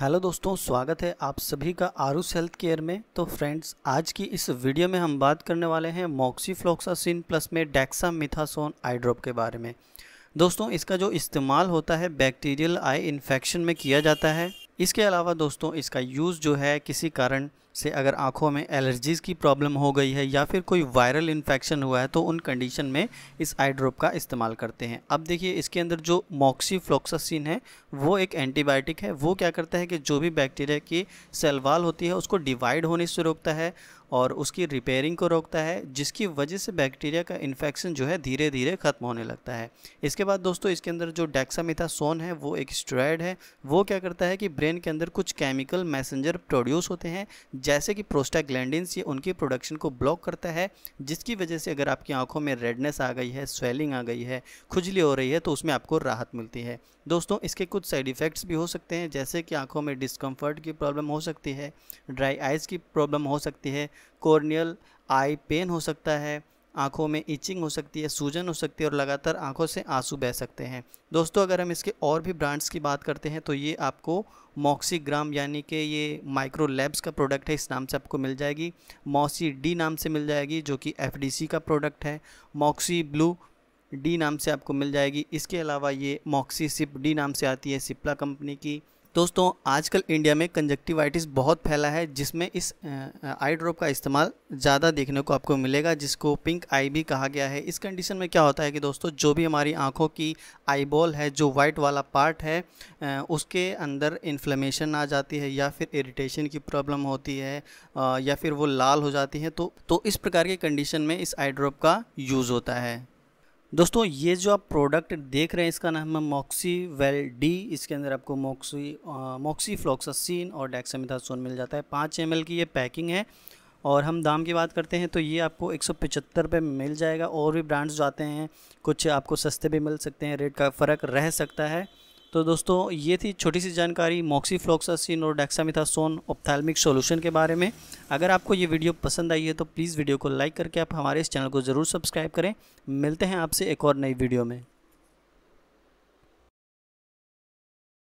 hello दोस्तों स्वागत है आप सभी का आरूस हेल्थ केयर में तो फ्रेंड्स आज की इस वीडियो में हम बात करने वाले हैं मोक्सीफ्लोक्सासिन प्लस में डैक्सा मिथासोन आईड्रॉप के बारे में दोस्तों इसका जो इस्तेमाल होता है बैक्टीरियल आई इन्फेक्शन में किया जाता है इसके अलावा दोस्तों इसका यूज़ जो है किसी कारण से अगर आँखों में एलर्जीज़ की प्रॉब्लम हो गई है या फिर कोई वायरल इन्फेक्शन हुआ है तो उन कंडीशन में इस आई ड्रॉप का इस्तेमाल करते हैं अब देखिए इसके अंदर जो मोक्सीफ्लोक्सासिन है वो एक एंटीबायोटिक है वो क्या करता है कि जो भी बैक्टीरिया की सेलवाल होती है उसको डिवाइड होने से रोकता है और उसकी रिपेयरिंग को रोकता है जिसकी वजह से बैक्टीरिया का इन्फेक्शन जो है धीरे धीरे ख़त्म होने लगता है इसके बाद दोस्तों इसके अंदर जो डेक्सामिथासोन है वो एक स्ट्रॉयड है वो क्या करता है कि ब्रेन के अंदर कुछ केमिकल मैसेंजर प्रोड्यूस होते हैं जैसे कि प्रोस्टाग्लैंडस ये उनकी प्रोडक्शन को ब्लॉक करता है जिसकी वजह से अगर आपकी आंखों में रेडनेस आ गई है स्वेलिंग आ गई है खुजली हो रही है तो उसमें आपको राहत मिलती है दोस्तों इसके कुछ साइड इफ़ेक्ट्स भी हो सकते हैं जैसे कि आंखों में डिस्कम्फर्ट की प्रॉब्लम हो सकती है ड्राई आइज़ की प्रॉब्लम हो सकती है कॉर्नियल आई पेन हो सकता है आंखों में इचिंग हो सकती है सूजन हो सकती है और लगातार आंखों से आंसू बह सकते हैं दोस्तों अगर हम इसके और भी ब्रांड्स की बात करते हैं तो ये आपको मॉक्सीग्राम यानी कि ये माइक्रो लैब्स का प्रोडक्ट है इस नाम से आपको मिल जाएगी मॉसी डी नाम से मिल जाएगी जो कि एफ का प्रोडक्ट है मॉक्सी ब्लू डी नाम से आपको मिल जाएगी इसके अलावा ये मॉक्सी सिप डी नाम से आती है सिप्ला कंपनी की दोस्तों आजकल इंडिया में कंजक्टिवाइटिस बहुत फैला है जिसमें इस आई ड्रॉप का इस्तेमाल ज़्यादा देखने को आपको मिलेगा जिसको पिंक आई भी कहा गया है इस कंडीशन में क्या होता है कि दोस्तों जो भी हमारी आँखों की आई बॉल है जो वाइट वाला पार्ट है उसके अंदर इन्फ्लेमेशन आ जाती है या फिर इरिटेशन की प्रॉब्लम होती है या फिर वो लाल हो जाती है तो, तो इस प्रकार के कंडीशन में इस आई ड्रॉप का यूज़ होता है दोस्तों ये जो आप प्रोडक्ट देख रहे हैं इसका नाम है मॉक्सी वेल डी इसके अंदर आपको मॉक्सी मॉक्सी फ्लोक्सिन और डेक्सामिथासोन मिल जाता है पाँच एम की ये पैकिंग है और हम दाम की बात करते हैं तो ये आपको एक सौ रुपये मिल जाएगा और भी ब्रांड्स जो आते हैं कुछ आपको सस्ते भी मिल सकते हैं रेट का फ़र्क रह सकता है तो दोस्तों ये थी छोटी सी जानकारी मॉक्सीफ्लोक्सासिन और डेक्सामिथासोन ऑप्थैल्मिक सॉल्यूशन के बारे में अगर आपको ये वीडियो पसंद आई है तो प्लीज़ वीडियो को लाइक करके आप हमारे इस चैनल को ज़रूर सब्सक्राइब करें मिलते हैं आपसे एक और नई वीडियो में